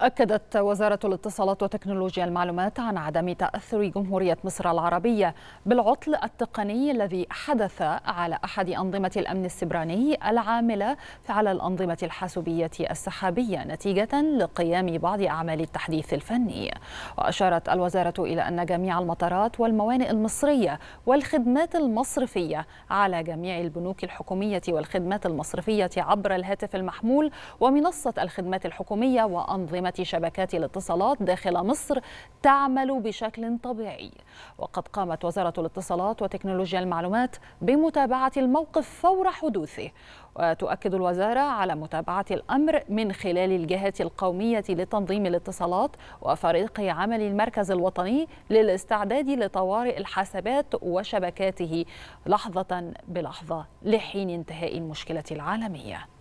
أكدت وزارة الاتصالات وتكنولوجيا المعلومات عن عدم تأثر جمهورية مصر العربية بالعطل التقني الذي حدث على أحد أنظمة الأمن السبراني العاملة على الأنظمة الحاسوبية السحابية نتيجة لقيام بعض أعمال التحديث الفني وأشارت الوزارة إلى أن جميع المطارات والموانئ المصرية والخدمات المصرفية على جميع البنوك الحكومية والخدمات المصرفية عبر الهاتف المحمول ومنصة الخدمات الحكومية وأنظمة منظمة شبكات الاتصالات داخل مصر تعمل بشكل طبيعي وقد قامت وزارة الاتصالات وتكنولوجيا المعلومات بمتابعة الموقف فور حدوثه وتؤكد الوزارة على متابعة الأمر من خلال الجهات القومية لتنظيم الاتصالات وفريق عمل المركز الوطني للاستعداد لطوارئ الحاسبات وشبكاته لحظة بلحظة لحين انتهاء المشكلة العالمية